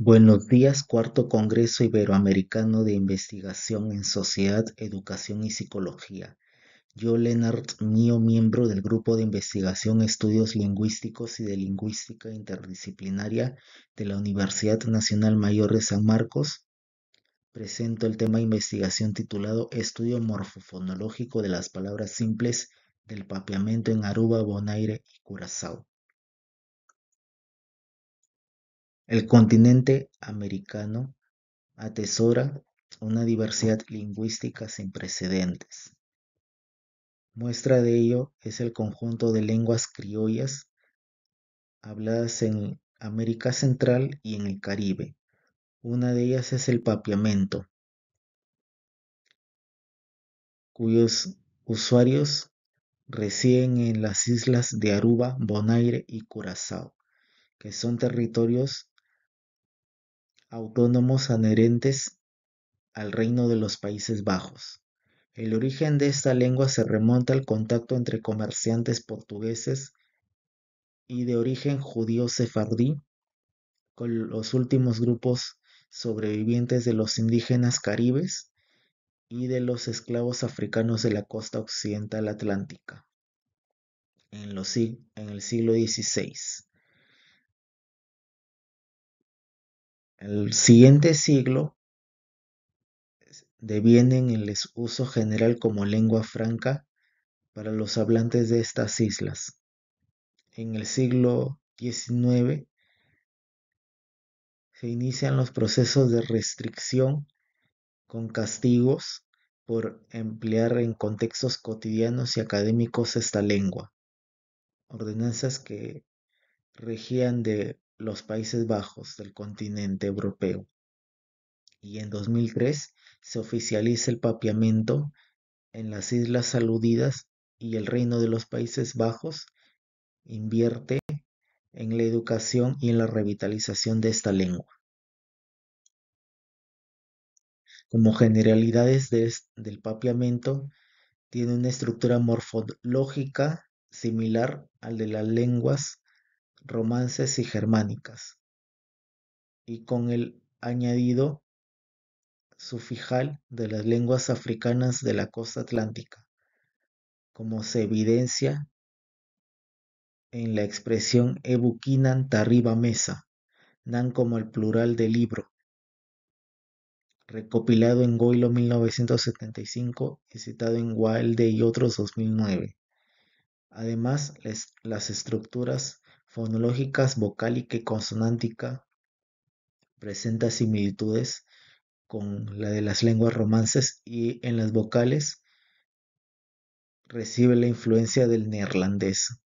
Buenos días, cuarto Congreso Iberoamericano de Investigación en Sociedad, Educación y Psicología. Yo, Leonard Mío, miembro del Grupo de Investigación Estudios Lingüísticos y de Lingüística Interdisciplinaria de la Universidad Nacional Mayor de San Marcos, presento el tema de investigación titulado Estudio morfofonológico de las palabras simples del papiamento en Aruba, Bonaire y Curazao. El continente americano atesora una diversidad lingüística sin precedentes. Muestra de ello es el conjunto de lenguas criollas habladas en América Central y en el Caribe. Una de ellas es el papiamento, cuyos usuarios residen en las islas de Aruba, Bonaire y Curazao, que son territorios autónomos adherentes al Reino de los Países Bajos. El origen de esta lengua se remonta al contacto entre comerciantes portugueses y de origen judío sefardí con los últimos grupos sobrevivientes de los indígenas caribes y de los esclavos africanos de la costa occidental atlántica en, en el siglo XVI. El siguiente siglo devienen el uso general como lengua franca para los hablantes de estas islas. En el siglo XIX se inician los procesos de restricción con castigos por emplear en contextos cotidianos y académicos esta lengua. Ordenanzas que regían de los Países Bajos del continente europeo. Y en 2003 se oficializa el papiamento en las islas saludidas y el Reino de los Países Bajos invierte en la educación y en la revitalización de esta lengua. Como generalidades del papiamento, tiene una estructura morfológica similar al de las lenguas romances y germánicas, y con el añadido sufijal de las lenguas africanas de la costa atlántica, como se evidencia en la expresión ebuquinan tarriba mesa, nan como el plural del libro, recopilado en Goilo 1975 y citado en Wilde y otros 2009. Además, las estructuras fonológicas vocálica y consonántica presenta similitudes con la de las lenguas romances y en las vocales recibe la influencia del neerlandés,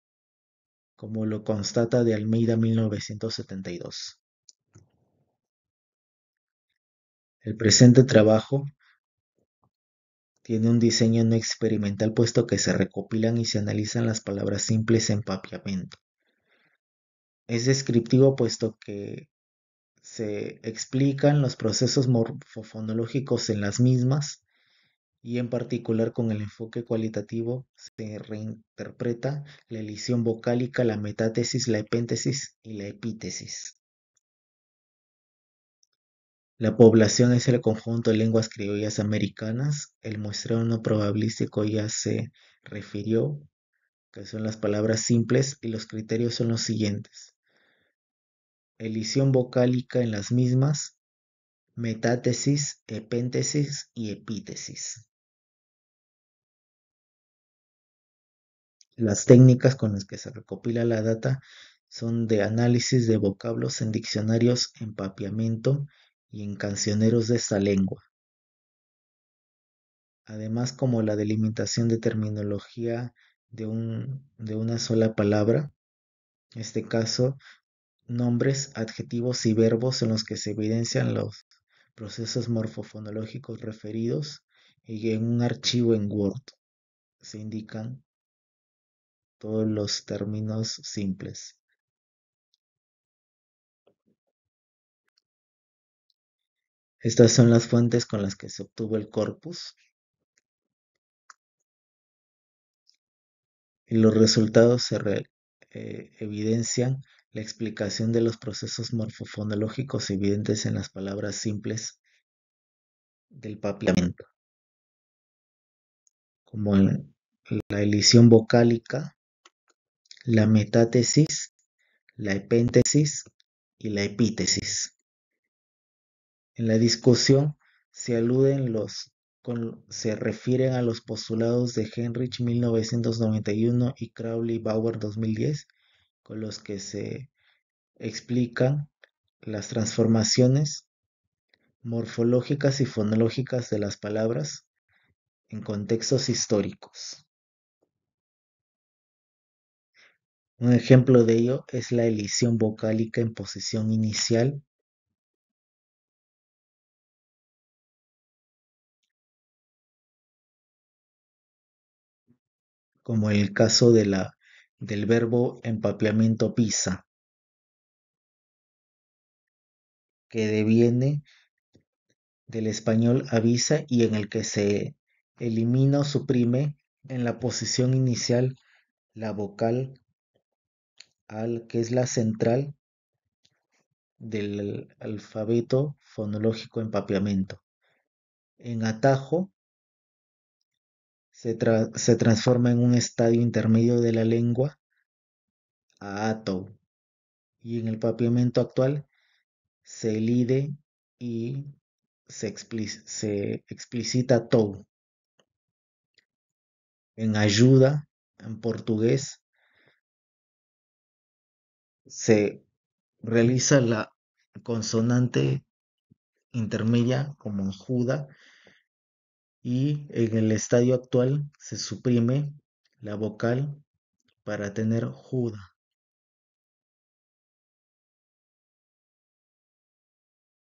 como lo constata de Almeida 1972. El presente trabajo tiene un diseño no experimental puesto que se recopilan y se analizan las palabras simples en papiamento. Es descriptivo puesto que se explican los procesos morfofonológicos en las mismas y en particular con el enfoque cualitativo se reinterpreta la elisión vocálica, la metátesis, la epéntesis y la epítesis. La población es el conjunto de lenguas criollas americanas. El muestreo no probabilístico ya se refirió, que son las palabras simples y los criterios son los siguientes elisión vocálica en las mismas, metátesis, epéntesis y epítesis. Las técnicas con las que se recopila la data son de análisis de vocablos en diccionarios en papiamento y en cancioneros de esta lengua. Además, como la delimitación de terminología de, un, de una sola palabra, en este caso nombres, adjetivos y verbos en los que se evidencian los procesos morfofonológicos referidos y en un archivo en Word se indican todos los términos simples. Estas son las fuentes con las que se obtuvo el corpus. Y los resultados se eh, evidencian la explicación de los procesos morfofonológicos evidentes en las palabras simples del papiamento, como en la elisión vocálica, la metátesis, la epéntesis y la epítesis. En la discusión se aluden los se refieren a los postulados de Henrich 1991 y Crowley Bauer 2010 con los que se explican las transformaciones morfológicas y fonológicas de las palabras en contextos históricos. Un ejemplo de ello es la elisión vocálica en posición inicial. como en el caso de la del verbo empapeamiento pisa, que deviene del español avisa y en el que se elimina o suprime en la posición inicial la vocal al que es la central del alfabeto fonológico empapeamiento. En atajo se, transforma en un estadio intermedio de la lengua a Ato. Y en el papiamento actual se elide y se, se explicita to En ayuda, en portugués, se realiza la consonante intermedia como en juda y en el estadio actual se suprime la vocal para tener juda.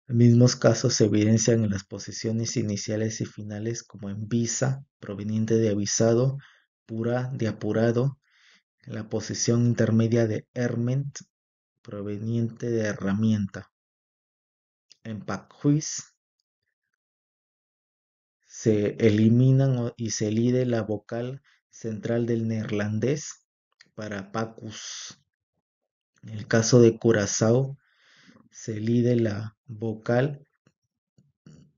Mismos casos se evidencian en las posiciones iniciales y finales como en visa, proveniente de avisado, pura de apurado, en la posición intermedia de herment, proveniente de herramienta, en pacjuis, se eliminan y se lide la vocal central del neerlandés para pacus. En el caso de Curazao, se lide la vocal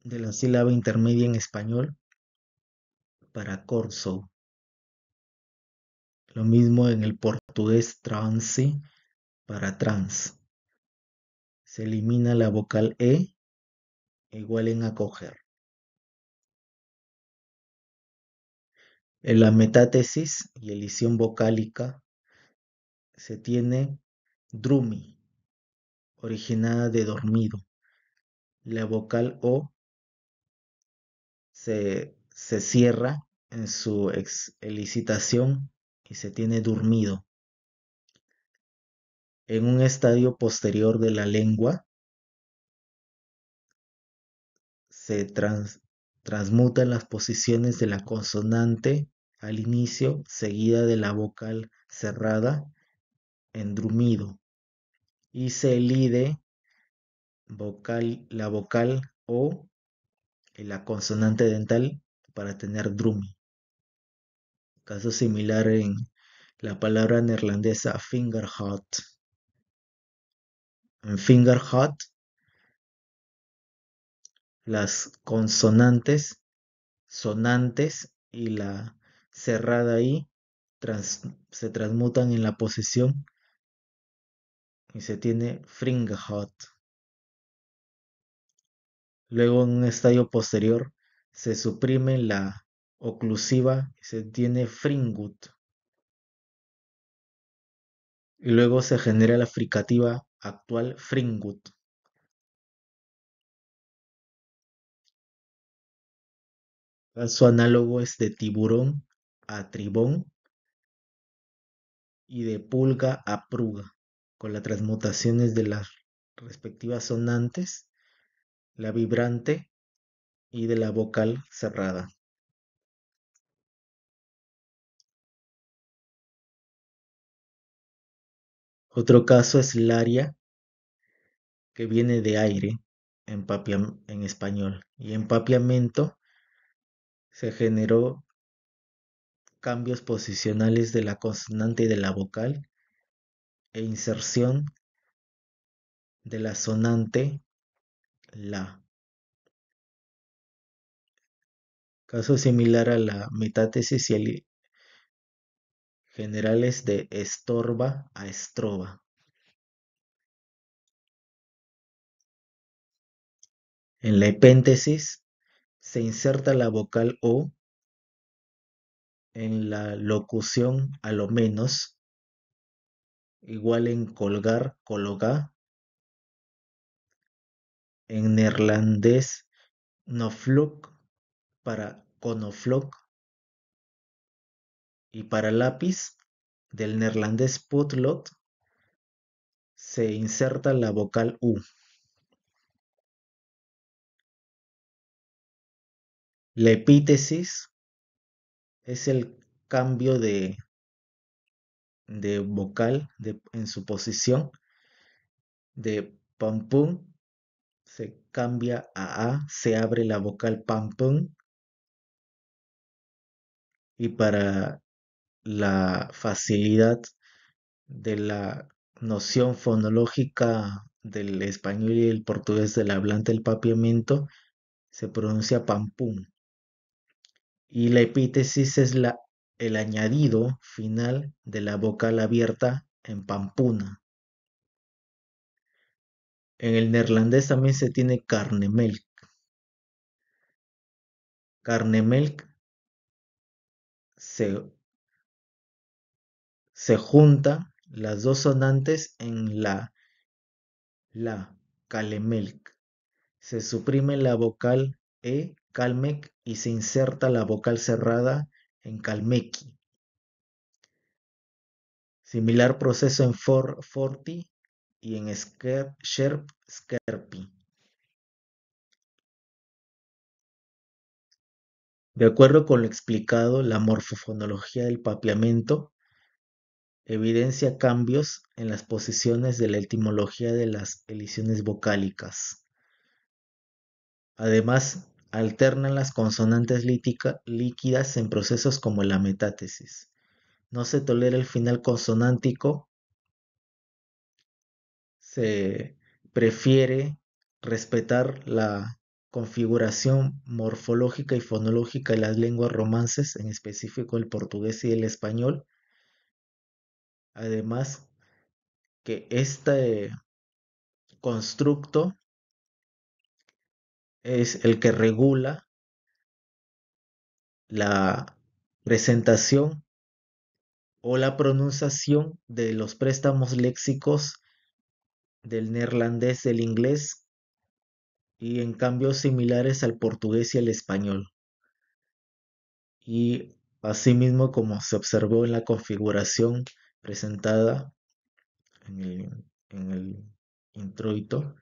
de la sílaba intermedia en español para corso. Lo mismo en el portugués transi para trans. Se elimina la vocal E, igual en acoger. En la metátesis y elisión vocálica se tiene drumi, originada de dormido. La vocal O se, cierra en su elicitación y se tiene dormido. En un estadio posterior de la lengua se transmutan las posiciones de la consonante al inicio, seguida de la vocal cerrada en drumido, y se elide vocal, la vocal o la consonante dental para tener drumi. Caso similar en la palabra neerlandesa hot. En hot las consonantes, sonantes y la cerrada ahí, se transmutan en la posición y se tiene fringhot Luego en un estadio posterior se suprime la oclusiva y se tiene Fringut. Y luego se genera la fricativa actual Fringut. Su análogo es de tiburón a Tribón y de Pulga a Pruga, con las transmutaciones de las respectivas sonantes, la vibrante y de la vocal cerrada. Otro caso es área que viene de aire en, en español, y en papiamento se generó cambios posicionales de la consonante y de la vocal e inserción de la sonante la. Caso similar a la metátesis y generales de estorba a estroba. En la epéntesis se inserta la vocal O en la locución a lo menos, igual en colgar, coloca. En neerlandés, noflok para conoflok. Y para lápiz, del neerlandés putlot se inserta la vocal U. La epítesis es el cambio de, de vocal en su posición. De pam se cambia a a, se abre la vocal pam Y para la facilidad de la noción fonológica del español y el portugués del hablante del papiamento, se pronuncia pampum y la epítesis es el añadido final de la vocal abierta en pampuna. En el neerlandés también se tiene carnemelk. Carnemelk se, se junta las dos sonantes en la, la, calemelk. Se suprime la vocal e Calmec y se inserta la vocal cerrada en Calmequi. Similar proceso en for, Forti y en Sherp, Skerpi. De acuerdo con lo explicado, la morfofonología del papiamento evidencia cambios en las posiciones de la etimología de las elisiones vocálicas. Además, alternan las consonantes líquidas en procesos como la metátesis. No se tolera el final consonántico. Se prefiere respetar la configuración morfológica y fonológica de las lenguas romances, en específico el portugués y el español. Además, que este constructo es el que regula la presentación o la pronunciación de los préstamos léxicos del neerlandés, del inglés y en cambios similares al portugués y al español. Y asimismo, como se observó en la configuración presentada en el, en el introito,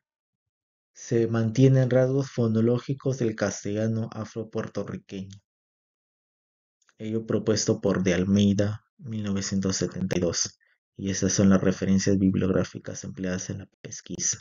se mantienen rasgos fonológicos del castellano afropuertorriqueño. Ello propuesto por De Almeida, 1972, y estas son las referencias bibliográficas empleadas en la pesquisa.